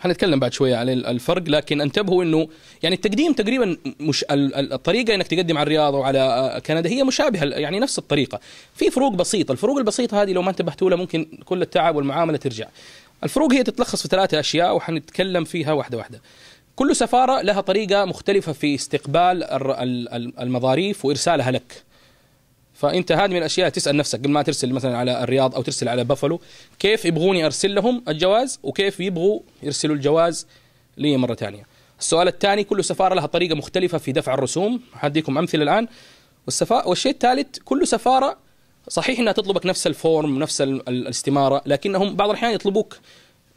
حنتكلم بعد شويه على الفرق لكن انتبهوا انه يعني التقديم تقريبا مش الطريقه انك تقدم على الرياض وعلى آه، آه، كندا هي مشابهه يعني نفس الطريقه في فروق بسيطه الفروق البسيطه هذه لو ما انتبهتوا لها ممكن كل التعب والمعامله ترجع الفروق هي تتلخص في ثلاثه اشياء وحنتكلم فيها واحده واحده كل سفاره لها طريقه مختلفه في استقبال المظاريف وارسالها لك فانت هذه من الاشياء تسال نفسك قبل ما ترسل مثلا على الرياض او ترسل على بافلو كيف يبغوني ارسل لهم الجواز وكيف يبغوا يرسلوا الجواز لي مره ثانيه. السؤال الثاني كل سفاره لها طريقه مختلفه في دفع الرسوم، حديكم امثله الان. والسفا... والشيء الثالث كل سفاره صحيح انها تطلبك نفس الفورم ونفس الاستماره لكنهم بعض الاحيان يطلبوك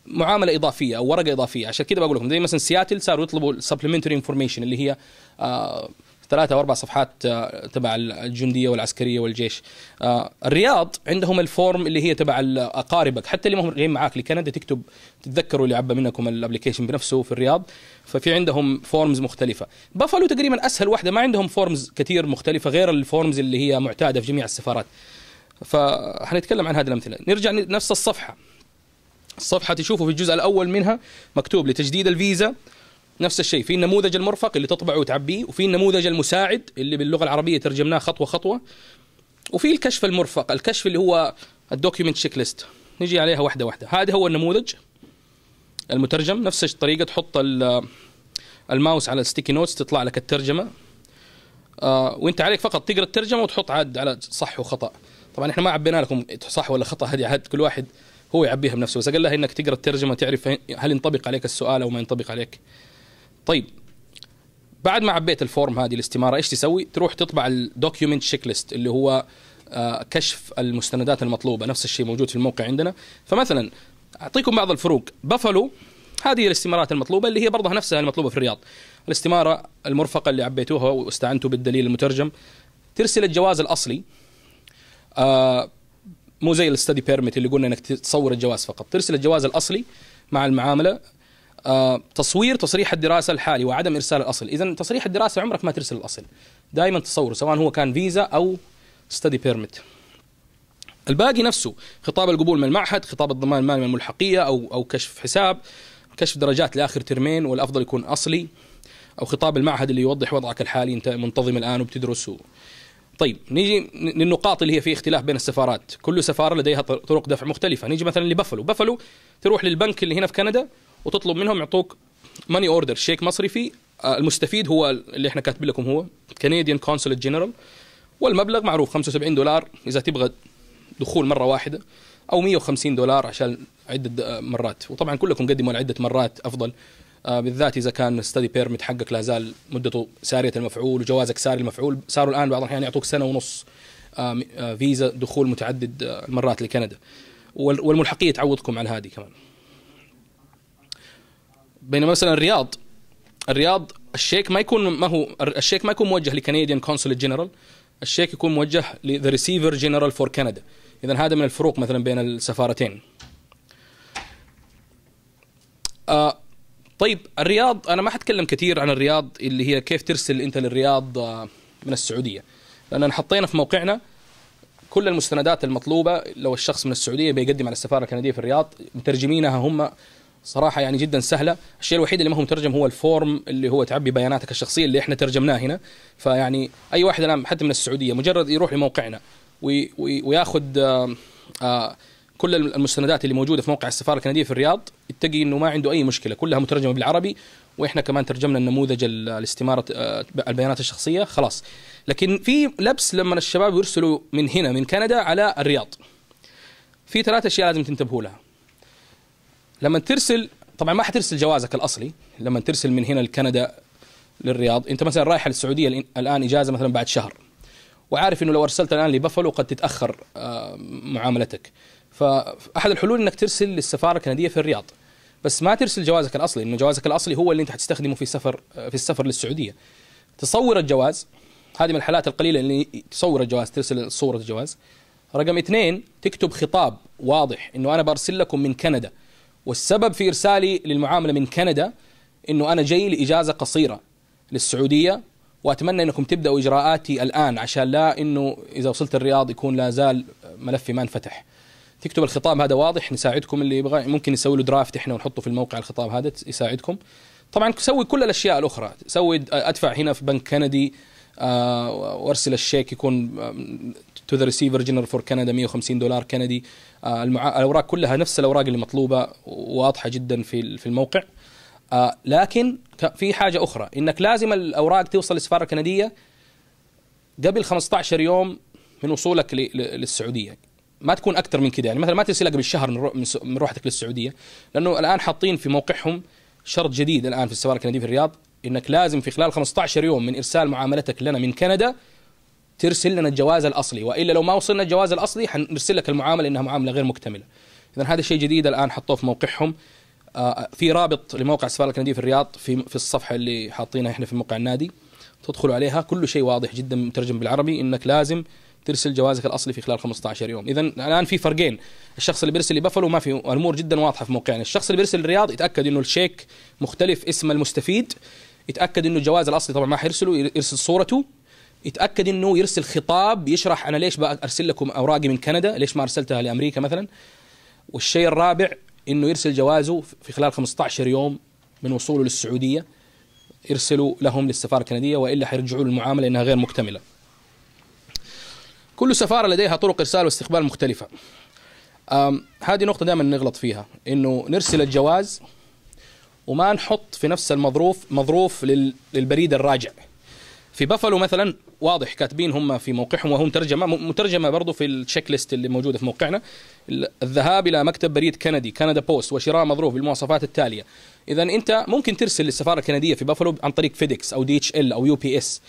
معامله اضافيه او ورقه اضافيه عشان كذا بقول لكم زي مثلا سياتل صاروا يطلبوا السبلمنتري انفورميشن اللي هي آه ثلاثة أو أربع صفحات آه، تبع الجندية والعسكرية والجيش آه، الرياض عندهم الفورم اللي هي تبع أقاربك حتى اللي ما هم جايين معاك لكندا تكتب تتذكروا اللي عبى منكم الابلكيشن بنفسه في الرياض ففي عندهم فورمز مختلفة بافلو تقريبا أسهل واحدة ما عندهم فورمز كثير مختلفة غير الفورمز اللي هي معتادة في جميع السفارات فحنتكلم عن هذه الأمثلة نرجع نفس الصفحة الصفحة تشوفوا في الجزء الأول منها مكتوب لتجديد الفيزا نفس الشيء في النموذج المرفق اللي تطبعه وتعبيه وفي النموذج المساعد اللي باللغه العربيه ترجمناه خطوه خطوه وفي الكشف المرفق الكشف اللي هو الدوكيومنت تشيك ليست نجي عليها واحده واحده هذا هو النموذج المترجم نفس الطريقه تحط الماوس على الستيكي نوتس تطلع لك الترجمه آه وانت عليك فقط تقرا الترجمه وتحط عاد على صح وخطا طبعا احنا ما عبينا لكم صح ولا خطا هذه عاد كل واحد هو يعبيها بنفسه بس قال لها انك تقرا الترجمه تعرف هل ينطبق عليك السؤال او ما ينطبق عليك طيب بعد ما عبيت الفورم هذه الاستماره ايش تسوي؟ تروح تطبع الدوكيومنت شيك ليست اللي هو آه، كشف المستندات المطلوبه نفس الشيء موجود في الموقع عندنا فمثلا اعطيكم بعض الفروق بفلو هذه الاستمارات المطلوبه اللي هي برضه نفسها المطلوبه في الرياض الاستماره المرفقه اللي عبيتوها واستعنتوا بالدليل المترجم ترسل الجواز الاصلي آه، مو زي الاستدي بيرميت اللي قلنا انك تصور الجواز فقط ترسل الجواز الاصلي مع المعامله آه، تصوير تصريح الدراسه الحالي وعدم ارسال الاصل اذا تصريح الدراسه عمرك ما ترسل الاصل دائما تصوره سواء هو كان فيزا او ستدي بيرميت الباقي نفسه خطاب القبول من المعهد خطاب الضمان المالي من الملحقيه او او كشف حساب كشف درجات لاخر ترمين والافضل يكون اصلي او خطاب المعهد اللي يوضح وضعك الحالي انت منتظم الان وبتدرس و... طيب نيجي للنقاط اللي هي في اختلاف بين السفارات كل سفاره لديها طرق دفع مختلفه نيجي مثلا لبفلو بفلو تروح للبنك اللي هنا في كندا وتطلب منهم يعطوك ماني اوردر شيك مصرفي آه، المستفيد هو اللي احنا كاتبين لكم هو كنديان كونسلت جنرال والمبلغ معروف 75 دولار اذا تبغى دخول مره واحده او 150 دولار عشان عده آه، مرات وطبعا كلكم قدموا عده مرات افضل آه، بالذات اذا كان ستدي بيرمت حقك لا زال مدته ساريه المفعول وجوازك ساري المفعول صاروا الان بعض الاحيان يعطوك سنه ونص فيزا دخول متعدد المرات لكندا والملحقيه تعوضكم عن هذه كمان بينما مثلا الرياض الرياض الشيك ما يكون ما هو الشيك ما يكون موجه لكنديان كونسول جنرال الشيك يكون موجه لذا ريسيفر جنرال فور كندا اذا هذا من الفروق مثلا بين السفارتين آه طيب الرياض انا ما حتكلم كثير عن الرياض اللي هي كيف ترسل انت للرياض آه، من السعوديه لان حطينا في موقعنا كل المستندات المطلوبه لو الشخص من السعوديه بيقدم على السفاره الكنديه في الرياض مترجمينها هم صراحه يعني جدا سهله الشيء الوحيد اللي ما هو مترجم هو الفورم اللي هو تعبي بياناتك الشخصيه اللي احنا ترجمناه هنا فيعني اي واحد الان حتى من السعوديه مجرد يروح لموقعنا وي وي وياخذ آآ آه، آآ آه، كل المستندات اللي موجوده في موقع السفاره الكنديه في الرياض يتقي انه ما عنده اي مشكله كلها مترجمه بالعربي واحنا كمان ترجمنا النموذج الاستماره آه، البيانات الشخصيه خلاص لكن في لبس لما الشباب يرسلوا من هنا من كندا على الرياض في ثلاث اشياء لازم تنتبهوا لها لما ترسل طبعا ما حترسل جوازك الاصلي لما ترسل من هنا لكندا للرياض انت مثلا رايح للسعوديه الان اجازه مثلا بعد شهر وعارف انه لو ارسلت الان لبفلو قد تتاخر آه، معاملتك فاحد الحلول انك ترسل للسفاره الكنديه في الرياض بس ما ترسل جوازك الاصلي لانه جوازك الاصلي هو اللي انت حتستخدمه في سفر آه، في السفر للسعوديه تصور الجواز هذه من الحالات القليله اللي تصور الجواز ترسل صوره الجواز رقم اثنين تكتب خطاب واضح انه انا برسل لكم من كندا والسبب في إرسالي للمعاملة من كندا أنه أنا جاي لإجازة قصيرة للسعودية وأتمنى أنكم تبدأوا إجراءاتي الآن عشان لا أنه إذا وصلت الرياض يكون لا زال ملفي ما انفتح تكتب الخطاب هذا واضح نساعدكم اللي يبغى ممكن نسوي له درافت احنا ونحطه في الموقع الخطاب هذا يساعدكم طبعا تسوي كل الاشياء الاخرى تسوي ادفع هنا في بنك كندي آه، وارسل الشيك يكون آه، تو ذا ريسيفر جنرال فور كندا 150 دولار كندي آه، الاوراق كلها نفس الاوراق اللي مطلوبه واضحه جدا في في الموقع آه، لكن في حاجه اخرى انك لازم الاوراق توصل للسفاره الكنديه قبل 15 يوم من وصولك للسعوديه ما تكون اكثر من كده يعني مثلا ما ترسلها قبل شهر من روحتك للسعوديه لانه الان حاطين في موقعهم شرط جديد الان في السفاره الكنديه في الرياض انك لازم في خلال 15 يوم من ارسال معاملتك لنا من كندا ترسل لنا الجواز الاصلي والا لو ما وصلنا الجواز الاصلي حنرسل لك المعامله انها معامله غير مكتمله اذا هذا شيء جديد الان حطوه في موقعهم آه، في رابط لموقع السفاره الكنديه في الرياض في في الصفحه اللي حاطينها احنا في موقع النادي تدخلوا عليها كل شيء واضح جدا مترجم بالعربي انك لازم ترسل جوازك الاصلي في خلال 15 يوم اذا الان في فرقين الشخص اللي بيرسل لبفلو ما في امور جدا واضحه في موقعنا الشخص اللي بيرسل للرياض يتاكد انه الشيك مختلف اسم المستفيد يتاكد انه الجواز الاصلي طبعا ما حيرسله يرسل صورته يتاكد انه يرسل خطاب يشرح انا ليش ارسل لكم اوراقي من كندا ليش ما ارسلتها لامريكا مثلا والشيء الرابع انه يرسل جوازه في خلال 15 يوم من وصوله للسعوديه يرسلوا لهم للسفاره الكنديه والا حيرجعوا المعامله انها غير مكتمله. كل سفاره لديها طرق ارسال واستقبال مختلفه. هذه نقطه دائما نغلط فيها انه نرسل الجواز وما نحط في نفس المظروف مظروف للبريد الراجع. في بافلو مثلا واضح كاتبين هم في موقعهم وهم ترجمه مترجمه برضه في التشيك ليست اللي موجوده في موقعنا الذهاب الى مكتب بريد كندي كندا بوست وشراء مظروف بالمواصفات التاليه اذا انت ممكن ترسل للسفاره الكنديه في بافلو عن طريق فيديكس او دي اتش ال او يو بي اس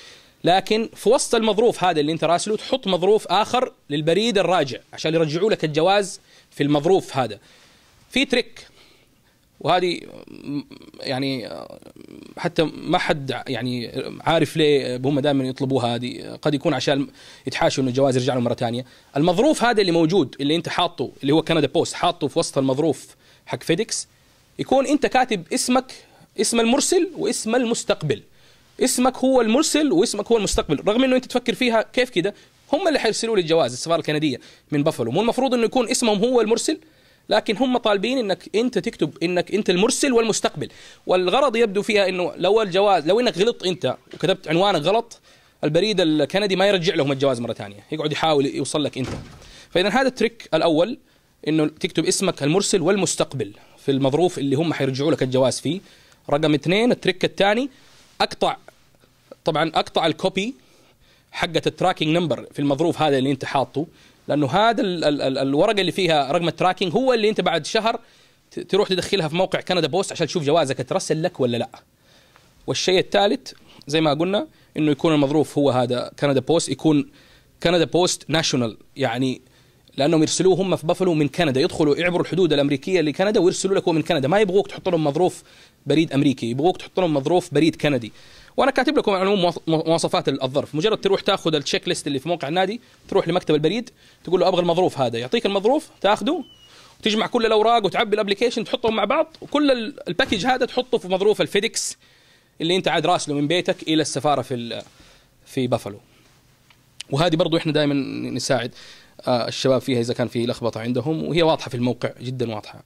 لكن في وسط المظروف هذا اللي انت راسله تحط مظروف اخر للبريد الراجع عشان يرجعوا لك الجواز في المظروف هذا في تريك وهذه يعني حتى ما حد يعني عارف ليه هم دائما يطلبوها هذه قد يكون عشان يتحاشوا انه الجواز يرجع لهم مره ثانيه المظروف هذا اللي موجود اللي انت حاطه اللي هو كندا بوست حاطه في وسط المظروف حق فيديكس يكون انت كاتب اسمك اسم المرسل واسم المستقبل اسمك هو المرسل واسمك هو المستقبل رغم انه انت تفكر فيها كيف كده هم اللي حيرسلوا لي الجواز السفاره الكنديه من بافلو مو المفروض انه يكون اسمهم هو المرسل لكن هم طالبين انك انت تكتب انك انت المرسل والمستقبل والغرض يبدو فيها انه لو الجواز لو انك غلطت انت وكتبت عنوانك غلط البريد الكندي ما يرجع لهم الجواز مره ثانيه يقعد يحاول يوصل لك انت فاذا هذا التريك الاول انه تكتب اسمك المرسل والمستقبل في المظروف اللي هم حيرجعوا لك الجواز فيه رقم اثنين التريك الثاني اقطع طبعا اقطع الكوبي حقه التراكنج نمبر في المظروف هذا اللي انت حاطه لانه هذا ال ال ال الورقه اللي فيها رقم التراكنج هو اللي انت بعد شهر تروح تدخلها في موقع كندا بوست عشان تشوف جوازك اترسل لك ولا لا والشيء الثالث زي ما قلنا انه يكون المظروف هو هذا كندا بوست يكون كندا بوست ناشونال يعني لانهم يرسلوه هم في بافلو من كندا يدخلوا يعبروا الحدود الامريكيه لكندا ويرسلوا لك هو من كندا ما يبغوك تحط لهم مظروف بريد امريكي يبغوك تحط لهم مظروف بريد كندي وانا كاتب لكم على العموم مواصفات الظرف مجرد تروح تاخذ التشيك ليست اللي في موقع النادي تروح لمكتب البريد تقول له ابغى المظروف هذا يعطيك المظروف تاخذه وتجمع كل الاوراق وتعبي الابلكيشن تحطهم مع بعض وكل الباكج هذا تحطه في مظروف الفيدكس اللي انت عاد راسله من بيتك الى السفاره في في بافلو وهذه برضو احنا دائما نساعد آه، الشباب فيها اذا كان في لخبطه عندهم وهي واضحه في الموقع جدا واضحه